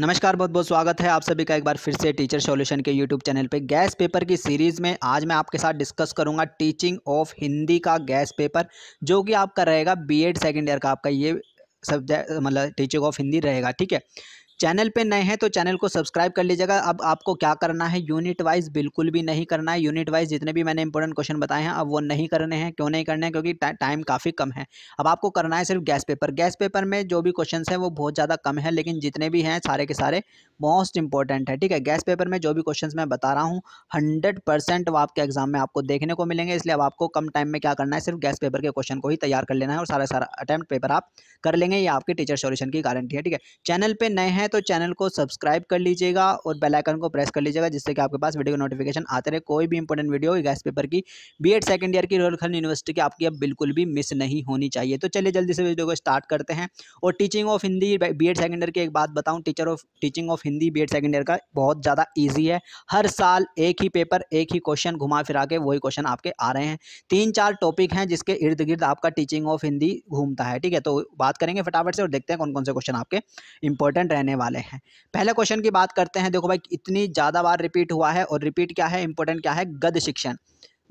नमस्कार बहुत बहुत स्वागत है आप सभी का एक बार फिर से टीचर सॉल्यूशन के यूट्यूब चैनल पे गैस पेपर की सीरीज़ में आज मैं आपके साथ डिस्कस करूंगा टीचिंग ऑफ हिंदी का गैस पेपर जो कि आपका रहेगा बीएड सेकंड ईयर का आपका ये सब्जेक्ट मतलब टीचिंग ऑफ हिंदी रहेगा ठीक है चैनल पे नए हैं तो चैनल को सब्सक्राइब कर लीजिएगा अब आपको क्या करना है यूनिट वाइज बिल्कुल भी नहीं करना है यूनिट वाइज जितने भी मैंने इंपॉर्टेंट क्वेश्चन बताए हैं अब वो नहीं करने हैं क्यों नहीं करने हैं क्योंकि टा, टाइम काफ़ी कम है अब आपको करना है सिर्फ गैस पेपर गैस पेपर में जो भी क्वेश्चन हैं वो बहुत ज़्यादा कम है लेकिन जितने भी हैं सारे के सारे मोस्ट इंपॉर्टेंट है ठीक है गैस पेपर में जो भी क्वेश्चन मैं बता रहा हूँ हंड्रेड परसेंट आपके एग्जाम में आपको देखने को मिलेंगे इसलिए अब आपको कम टाइम में क्या करना है सिर्फ गैस पेपर के क्वेश्चन को ही तैयार कर लेना है और सारा सारा अटैम्प्ट पेपर आप कर लेंगे ये आपके टीचर सोल्यूशन की गारंटी है ठीक है चैनल पर नए हैं हैं तो चैनल को सब्सक्राइब कर लीजिएगा और बेल आइकन को प्रेस कर लीजिएगा जिससे कि आपके पास वीडियो का नोटिफिकेशन आते रहे कोई भी इंपॉर्टेंट वीडियो गैस पेपर की बी एड सेकेंड ईयर की रोलखंड यूनिवर्सिटी की आपकी अब बिल्कुल भी मिस नहीं होनी चाहिए तो चलिए जल्दी से वीडियो को स्टार्ट करते हैं और teaching of Hindi B Ed second year की एक बात बताऊँ teacher of teaching of Hindi B Ed second year का बहुत ज़्यादा ईजी है हर साल एक ही पेपर एक ही क्वेश्चन घुमा फिरा के वही क्वेश्चन आपके आ रहे हैं तीन चार टॉपिक हैं जिसके इर्द गिर्द आपका टीचिंग ऑफ हिंदी घूमता है ठीक है तो बात करेंगे फटाफट से और देखते हैं कौन कौन से क्वेश्चन आपके इंपॉर्टेंट रहने वाले हैं पहले क्वेश्चन की बात करते हैं देखो भाई इतनी ज़्यादा बार रिपीट हुआ है और रिपीट क्या है इंपॉर्टेंट क्या है गद शिक्षण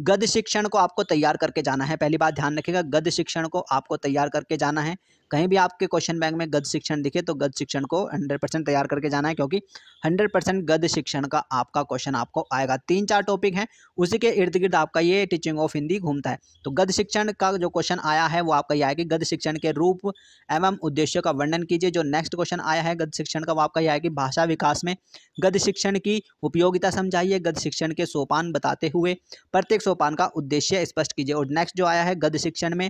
गद शिक्षण को आपको तैयार करके जाना है पहली बात ध्यान रखिएगा गद शिक्षण को आपको तैयार करके जाना है कहीं भी आपके क्वेश्चन बैंक में गद्य शिक्षण दिखे तो गद्य शिक्षण को हंड्रेड परसेंट तैयार करके जाना है क्योंकि हंड्रेड परसेंट गद्य शिक्षण का आपका क्वेश्चन आपको आएगा तीन चार टॉपिक हैं उसी के इर्द गिर्द आपका ये टीचिंग ऑफ हिंदी घूमता है तो गद्य शिक्षण का जो क्वेश्चन आया है वो आपका यह है कि गद्य शिक्षण के रूप एवं उद्देश्यों का वर्णन कीजिए जो नेक्स्ट क्वेश्चन आया है गद्य शिक्षण का वो आपका यह है कि भाषा विकास में गद्य शिक्षण की उपयोगिता समझाइए गद्य शिक्षण के सोपान बताते हुए प्रत्येक सोपान का उद्देश्य स्पष्ट कीजिए और नेक्स्ट जो आया है गद्य शिक्षण में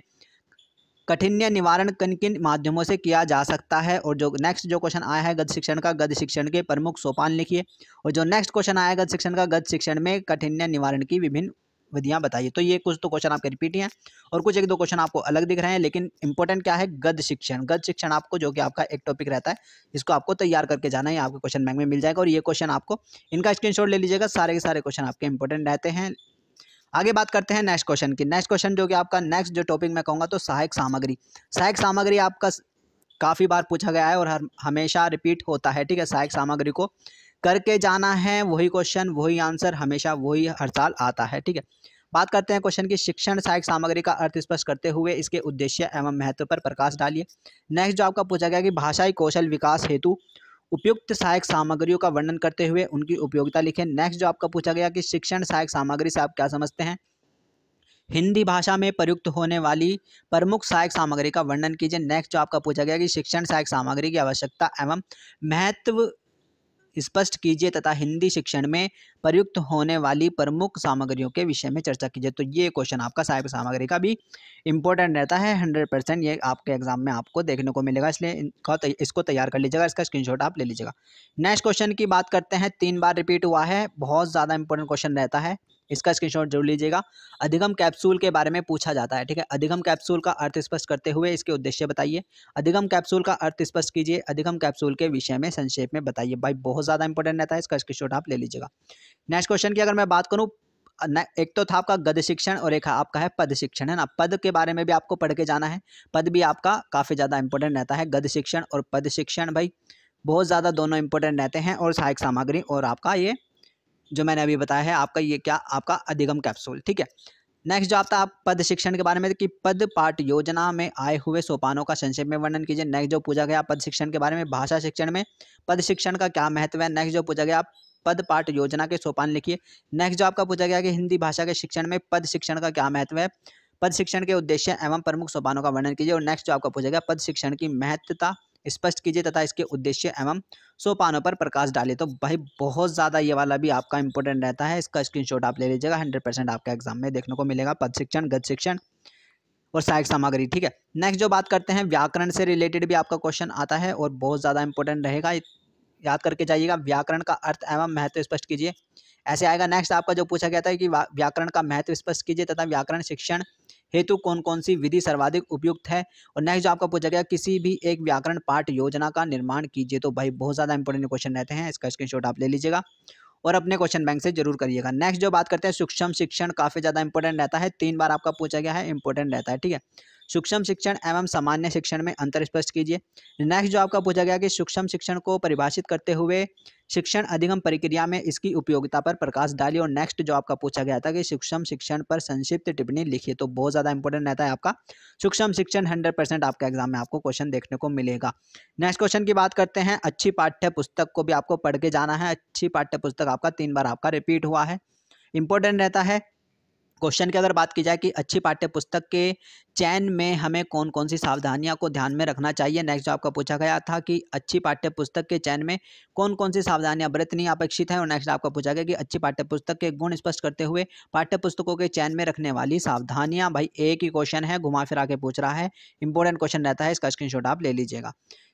कठिन्य निवारण किन किन माध्यमों से किया जा सकता है और जो नेक्स्ट जो क्वेश्चन आया है गद शिक्षण का गद्य शिक्षण के प्रमुख सोपान लिखिए और जो नेक्स्ट क्वेश्चन आया गद शिक्षण का गद शिक्षण में कठिन्य निवारण की विभिन्न विधियाँ बताइए तो ये कुछ तो क्वेश्चन आपके रिपीट हैं और कुछ एक दो क्वेश्चन आपको अलग दिख रहे हैं लेकिन इंपॉर्टेंट क्या है गद शिक्षण गद शिक्षण आपको जो कि आपका एक टॉपिक रहता है इसको आपको तैयार करके जाना है आपके क्वेश्चन बैंक में मिल जाएगा और ये क्वेश्चन आपको इनका स्क्रीनशॉट ले लीजिएगा सारे के सारे क्वेश्चन आपके इंपॉर्टेंट रहते हैं आगे बात करते हैं नेक्स्ट क्वेश्चन की नेक्स्ट क्वेश्चन जो कि आपका नेक्स्ट जो टॉपिक मैं कहूँगा तो सहायक सामग्री सहायक सामग्री आपका काफ़ी बार पूछा गया है और हर हमेशा रिपीट होता है ठीक है सहायक सामग्री को करके जाना है वही क्वेश्चन वही आंसर हमेशा वही हर साल आता है ठीक है बात करते हैं क्वेश्चन की शिक्षण सहायक सामग्री का अर्थ स्पष्ट करते हुए इसके उद्देश्य एवं महत्व पर प्रकाश डालिए नेक्स्ट जो आपका पूछा गया कि भाषाई कौशल विकास हेतु उपयुक्त सहायक सामग्रियों का वर्णन करते हुए उनकी उपयोगिता लिखें नेक्स्ट जो आपका पूछा गया कि शिक्षण सहायक सामग्री से आप क्या समझते हैं हिंदी भाषा में प्रयुक्त होने वाली प्रमुख सहायक सामग्री का वर्णन कीजिए नेक्स्ट जो आपका पूछा गया कि शिक्षण सहायक सामग्री की आवश्यकता एवं महत्व स्पष्ट कीजिए तथा हिंदी शिक्षण में प्रयुक्त होने वाली प्रमुख सामग्रियों के विषय में चर्चा कीजिए तो ये क्वेश्चन आपका सहायक सामग्री का भी इंपॉर्टेंट रहता है हंड्रेड परसेंट ये आपके एग्जाम में आपको देखने को मिलेगा इसलिए इसको तैयार कर लीजिएगा इसका स्क्रीनशॉट आप ले लीजिएगा नेक्स्ट क्वेश्चन की बात करते हैं तीन बार रिपीट हुआ है बहुत ज़्यादा इंपॉर्टेंट क्वेश्चन रहता है इसका स्क्रीनशॉट जरूर लीजिएगा अधिगम कैप्सूल के बारे में पूछा जाता है ठीक है अधिगम कैप्सूल का अर्थ स्पष्ट करते हुए इसके उद्देश्य बताइए अधिगम कैप्सूल का अर्थ स्पष्ट कीजिए अधिगम कैप्सूल के विषय में संक्षेप में बताइए भाई बहुत ज़्यादा इंपॉर्टेंट रहता है इसका स्क्रीनशॉट आप ले लीजिएगा नेक्स्ट क्वेश्चन की अगर मैं बात करूँ एक तो था आपका गद शिक्षण और एक आपका है पद शिक्षण है ना पद के बारे में भी आपको पढ़ के जाना है पद भी आपका काफ़ी ज़्यादा इंपॉर्टेंट रहता है गद शिक्षण और पद शिक्षण भाई बहुत ज़्यादा दोनों इंपॉर्टेंट रहते हैं और सहायक सामग्री और आपका ये जो मैंने अभी बताया है आपका ये क्या आपका अधिगम कैप्सूल ठीक है नेक्स्ट जो आपका आप पद शिक्षण के बारे में कि पद पाठ योजना में आए हुए सोपानों का संक्षेप में वर्णन कीजिए नेक्स्ट जो पूछा गया पद शिक्षण के बारे में भाषा शिक्षण में पद शिक्षण का क्या महत्व है नेक्स्ट जो पूछा गया पद पाठ योजना के सोपान लिखिए नेक्स्ट जो आपका पूछा गया कि हिंदी भाषा के शिक्षण में पद शिक्षण का क्या महत्व है पद शिक्षण के उद्देश्य एवं प्रमुख सोपानों का वर्णन कीजिए और नेक्स्ट जो आपका पूछा गया पद शिक्षण की महत्वता स्पष्ट कीजिए तथा इसके उद्देश्य एवं सोपानों पर प्रकाश डाले तो भाई बहुत ज़्यादा ये वाला भी आपका इंपॉर्टेंट रहता है इसका स्क्रीनशॉट आप ले लीजिएगा हंड्रेड परसेंट आपका एग्जाम में देखने को मिलेगा पद शिक्षण गद शिक्षण और सहायक सामग्री ठीक है नेक्स्ट जो बात करते हैं व्याकरण से रिलेटेड भी आपका क्वेश्चन आता है और बहुत ज़्यादा इंपॉर्टेंट रहेगा याद करके जाइएगा व्याकरण का अर्थ एवं महत्व स्पष्ट कीजिए ऐसे आएगा नेक्स्ट आपका जो पूछा गया था कि व्याकरण का महत्व स्पष्ट कीजिए तथा व्याकरण शिक्षण हेतु कौन कौन सी विधि सर्वाधिक उपयुक्त है और नेक्स्ट जो आपका पूछा गया किसी भी एक व्याकरण पाठ योजना का निर्माण कीजिए तो भाई बहुत ज़्यादा इंपॉर्टेंट क्वेश्चन रहते हैं इसका शॉट आप ले लीजिएगा और अपने क्वेश्चन बैंक से जरूर करिएगा नेक्स्ट जो बात करते हैं सूक्ष्म शिक्षण काफ़ी ज़्यादा इंपॉर्टेंट रहता है तीन बार आपका पूछा गया है इंपॉर्टेंट रहता है ठीक है सूक्ष्म शिक्षण एवं सामान्य शिक्षण में अंतर स्पष्ट कीजिए नेक्स्ट जो आपका पूछा गया कि सूक्ष्म शिक्षण को परिभाषित करते हुए शिक्षण अधिगम प्रक्रिया में इसकी उपयोगिता पर प्रकाश डालिए और नेक्स्ट जो आपका पूछा गया था कि सूक्ष्म शिक्षण पर संक्षिप्त टिप्पणी लिखिए तो बहुत ज़्यादा इंपॉर्टेंट रहता है आपका सूक्ष्म शिक्षण हंड्रेड परसेंट आपका एग्जाम में आपको क्वेश्चन देखने को मिलेगा नेक्स्ट क्वेश्चन की बात करते हैं अच्छी पाठ्य पुस्तक को भी आपको पढ़ के जाना है अच्छी पाठ्य पुस्तक आपका तीन बार आपका रिपीट हुआ है इंपॉर्टेंट रहता है क्वेश्चन की अगर बात की जाए कि अच्छी पाठ्य पुस्तक के चयन में हमें कौन कौन सी सावधानियां को ध्यान में रखना चाहिए नेक्स्ट जो आपका पूछा गया था कि अच्छी पाठ्य पुस्तक के चयन में कौन कौन सी सावधानियां बरतनी अपेक्षित हैं और नेक्स्ट आपका पूछा गया कि अच्छी पाठ्य पुस्तक के गुण स्पष्ट करते हुए पाठ्य पुस्तकों के चयन में रखने वाली सावधानियाँ भाई एक ही क्वेश्चन है घुमा फिरा के पूछ रहा है इंपॉर्टेंट क्वेश्चन रहता है इसका स्क्रीन आप ले लीजिएगा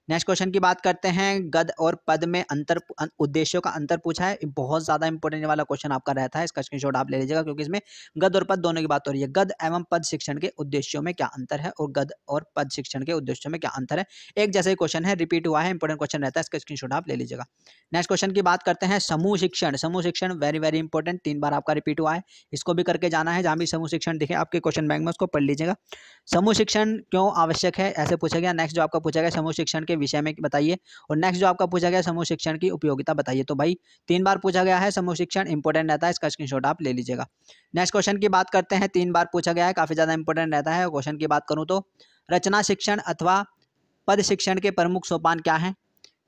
नेक्स्ट क्वेश्चन की बात करते हैं गद और पद में अंतर अं, उद्देश्यों का अंतर पूछा है बहुत ज़्यादा इंपॉर्टेंट वाला क्वेश्चन आपका रहता है इसका स्क्रीनशॉट आप ले लीजिएगा क्योंकि इसमें गद और पद दोनों की बात हो रही है गद एवं पद शिक्षण के उद्देश्यों में क्या अंतर है और गद और पद शिक्षण के उद्देश्यों में क्या अंतर है एक जैसे क्वेश्चन है रिपीट हुआ है इंपॉर्टेंट क्वेश्चन रहता है इसका स्क्रीनशॉट आप ले लीजिएगा नेक्स्ट क्वेश्चन की बात करते हैं समूह शिक्षण समूह शिक्षण वेरी वेरी इंपॉर्टेंट तीन बार आपका रिपीट हुआ है इसको भी करके जाना है जहाँ भी समूह शिक्षण दिखे आपके क्वेश्चन बैंक में उसको पढ़ लीजिएगा समूह शिक्षण क्यों आवश्यक है ऐसे पूछा गया नेक्स्ट जो आपका पूछा गया समूह शिक्षण के विषय में बताइए और नेक्स्ट जो आपका पूछा गया समूह शिक्षण की उपयोगिता बताइए तो भाई तीन बार पूछा गया है समूह शिक्षण इंपॉर्टेंट रहता है इसका स्क्रीनशॉट आप ले लीजिएगा नेक्स्ट क्वेश्चन की बात करते हैं तीन बार पूछा गया है काफ़ी ज़्यादा इंपॉर्टेंट रहता है क्वेश्चन की बात करूँ तो रचना शिक्षण अथवा पद शिक्षण के प्रमुख सोपान क्या है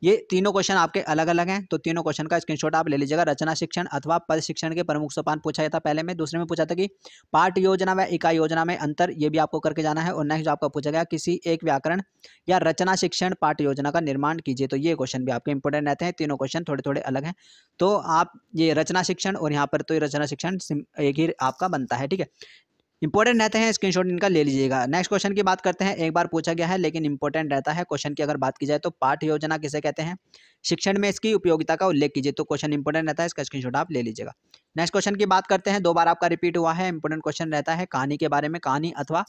ये तीनों क्वेश्चन आपके अलग अलग हैं तो तीनों क्वेश्चन का स्क्रीनशॉट आप ले लीजिएगा रचना शिक्षण अथवा पद शिक्षण के प्रमुख सोपान पूछा था पहले में दूसरे में पूछा था कि पाठ योजना व इकाई योजना में अंतर ये भी आपको करके जाना है और नेक्स्ट आपका पूछा गया किसी एक व्याकरण या रचना शिक्षण पाठ योजना का निर्माण कीजिए तो ये क्वेश्चन भी आपके इंपॉर्टेंट रहते हैं तीनों क्वेश्चन थोड़े थोड़े अलग हैं तो आप ये रचना शिक्षण और यहाँ पर तो ये रचना शिक्षण एक ही आपका बनता है ठीक है इंपॉर्टेंट रहते हैं स्क्रीनशॉट इनका ले लीजिएगा नेक्स्ट क्वेश्चन की बात करते हैं एक बार पूछा गया है लेकिन इंपॉर्टेंट रहता है क्वेश्चन की अगर बात की जाए तो पाठ योजना किसे कहते हैं शिक्षण में इसकी उपयोगिता का उल्लेख कीजिए तो क्वेश्चन इंपॉर्टेंट रहता है इसका स्क्रीनशॉट आप ले लीजिएगा नेक्स्ट क्वेश्चन की बात करते हैं दो बार आपका रिपीट हुआ है इंपॉर्टेंट क्वेश्चन रहता है कहानी के बारे में कहानी अथवा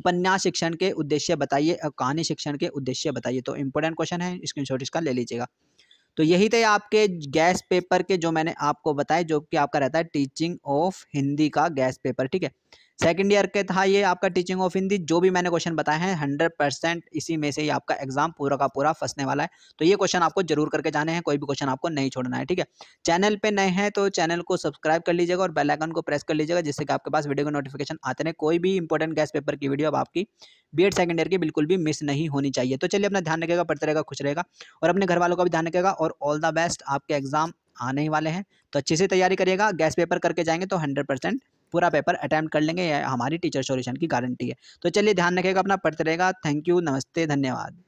उपन्यास शिक्षण के उद्देश्य बताइए और कहानी शिक्षण के उद्देश्य बताइए तो इंपॉर्टेंट क्वेश्चन है शॉट इसका ले लीजिएगा तो यही थे आपके गैस पेपर के जो मैंने आपको बताए जो कि आपका रहता है टीचिंग ऑफ हिंदी का गैस पेपर ठीक है सेकेंड ईयर के था ये आपका टीचिंग ऑफ हिंदी जो भी मैंने क्वेश्चन बताए हैं हंड्रेड परसेंट इसी में से ही आपका एग्जाम पूरा का पूरा फंसने वाला है तो ये क्वेश्चन आपको जरूर करके जाने हैं कोई भी क्वेश्चन आपको नहीं छोड़ना है ठीक है चैनल पर नए हैं तो चैनल को सब्सक्राइब कर लीजिएगा और बेलाइकन को प्रेस कर लीजिएगा जिससे कि आपके पास वीडियो के नोटिफिकेशन आते रहे कोई भी इंपॉर्टेंट गैस पेपर की वीडियो अब आपकी बी एड सेकेंड ईयर की बिल्कुल भी मिस नहीं होनी चाहिए तो चलिए अपना ध्यान रखेगा पढ़ते रहेगा खुश रहेगा और अपने घर वालों का भी ध्यान रखेगा और ऑल द बेस्ट आपके एग्जाम आने ही वाले हैं तो अच्छे से तैयारी करिएगा गैस पेपर करके जाएंगे तो हंड्रेड परसेंट पूरा पेपर अटैम्प्ट कर लेंगे हमारी टीचर सोल्यूशन की गारंटी है तो चलिए ध्यान रखेगा अपना पढ़ते रहेगा थैंक यू नमस्ते धन्यवाद